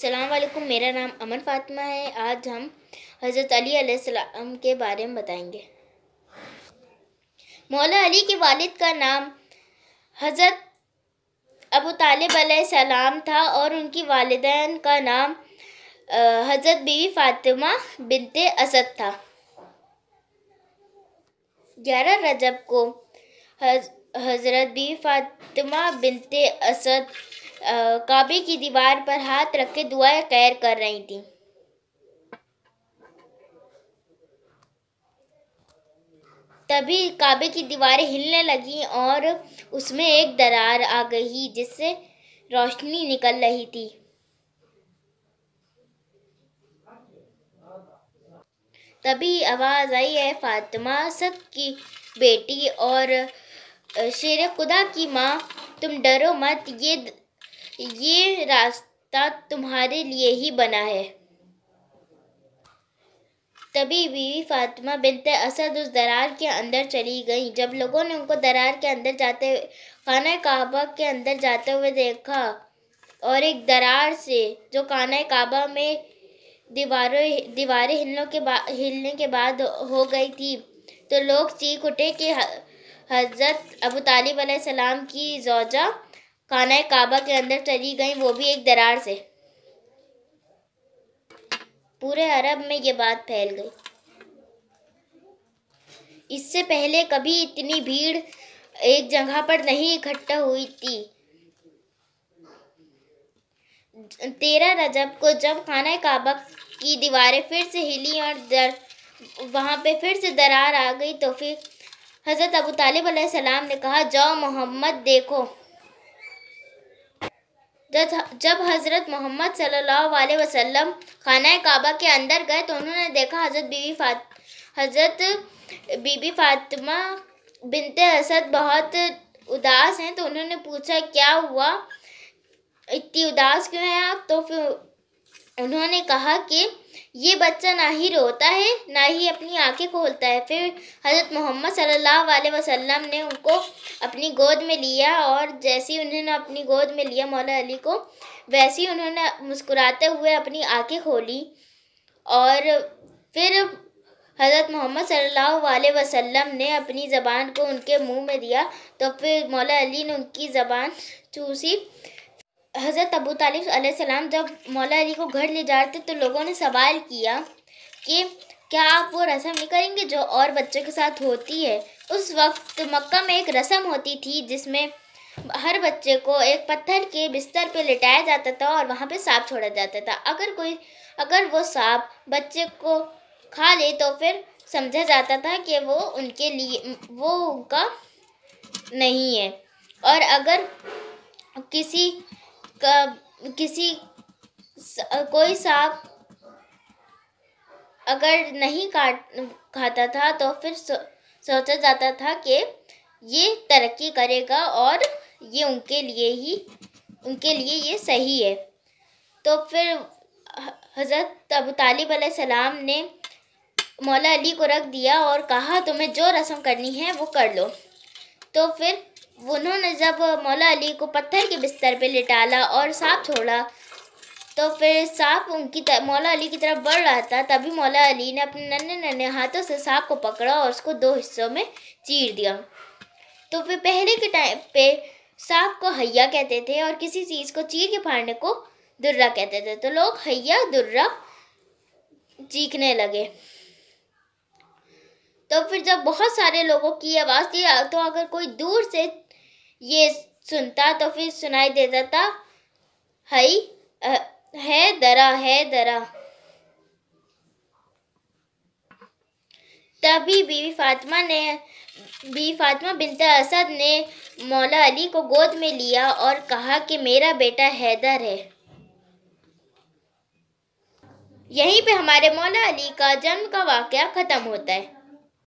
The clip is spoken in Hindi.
सलामकुम मेरा नाम अमन फातिमा है आज हम हज़रत अली सलाम के बारे में बताएंगे मौला अली के वालिद का नाम हज़रत अबू तालिब सलाम था और उनकी वालदेन का नाम हज़रत बीवी फातिमा बिनते असद था ग्यारह रजब को हज़रत बीवी फातिमा बिनते असद काबे की दीवार पर हाथ रख के दुआ कैर कर रही थी तभी काबे की दीवारें हिलने लगी और उसमें एक दरार आ गई जिससे रोशनी निकल रही थी तभी आवाज़ आई है फातिमा सब की बेटी और शेर खुदा की माँ तुम डरो मत ये ये रास्ता तुम्हारे लिए ही बना है तभी बीवी फातिमा बिनत असद उस दरार के अंदर चली गई जब लोगों ने उनको दरार के अंदर जाते खाना काबा के अंदर जाते हुए देखा और एक दरार से जो खाना काबा में दीवारों दीवारें हिलने के बाद हिलने के बाद हो गई थी तो लोग चीख उठे कि हज़रत अबू तालिब सलाम की जोजा खाना काबा के अंदर चली गई वो भी एक दरार से पूरे अरब में ये बात फैल गई इससे पहले कभी इतनी भीड़ एक जगह पर नहीं इकट्ठा हुई थी तेरह रजब को जब खाना काबा की दीवारें फिर से हिली और दर वहाँ पे फिर से दरार आ गई तो फिर हज़रत अबू तालिब सलाम ने कहा जाओ मोहम्मद देखो जब हज़रत मोहम्मद सल्ला वसलम खाना काबा के अंदर गए तो उन्होंने देखा हज़रत बीबी फात हज़रत बीबी फातिमा बिनते असद बहुत उदास हैं तो उन्होंने पूछा क्या हुआ इतनी उदास क्यों है आप तो फिर उन्होंने कहा कि ये बच्चा ना ही रोता है ना ही अपनी आंखें खोलता है फिर हज़रत मोहम्मद सल्लल्लाहु अलैहि वसल्लम ने उनको अपनी गोद में लिया और जैसे ही उन्होंने अपनी गोद में लिया मौला अली को वैसे ही उन्होंने मुस्कुराते हुए अपनी आंखें खोली और फिर हज़रत मोहम्मद सल्लल्लाहु अलैहि वसल्लम ने अपनी ज़बान को उनके मुँह में दिया तो फिर मौला अली ने उनकी ज़बान चूसी हज़रत अबू तालिब जब मौला अली को घर ले जाते तो लोगों ने सवाल किया कि क्या आप वो रस्म नहीं करेंगे जो और बच्चों के साथ होती है उस वक्त मक्का में एक रस्म होती थी जिसमें हर बच्चे को एक पत्थर के बिस्तर पर लिटाया जाता था और वहाँ पे सांप छोड़ा जाता था अगर कोई अगर वो सांप बच्चे को खा ले तो फिर समझा जाता था कि वो उनके लिए वो उनका नहीं है और अगर किसी किसी कोई सांप अगर नहीं काट खाता था तो फिर सो, सोचा जाता था कि ये तरक्की करेगा और ये उनके लिए ही उनके लिए ये सही है तो फिर हज़रत अबू तालिब सलाम ने मौला अली को रख दिया और कहा तुम्हें जो रस्म करनी है वो कर लो तो फिर उन्होंने जब मौला अली को पत्थर के बिस्तर पे लिटाला और सांप छोड़ा तो फिर सांप उनकी मौला अली की तरफ बढ़ रहा था तभी मौला अली ने अपने नन्हे नन्हे हाथों से सांप को पकड़ा और उसको दो हिस्सों में चीर दिया तो फिर पहले के टाइम पे सांप को हैया कहते थे और किसी चीज़ को चीर के फाड़ने को दुर्रा कहते थे तो लोग हैया दुर्रा चीखने लगे तो फिर जब बहुत सारे लोगों की आवाज़ थी तो अगर कोई दूर से ये सुनता तो फिर सुनाई देता था हई है दरा है दरा तभी बीवी फातिमा ने बीवी फातिमा बिनते असद ने मौला अली को गोद में लिया और कहा कि मेरा बेटा हैदर है यहीं पे हमारे मौला अली का जन्म का वाक़ ख़त्म होता है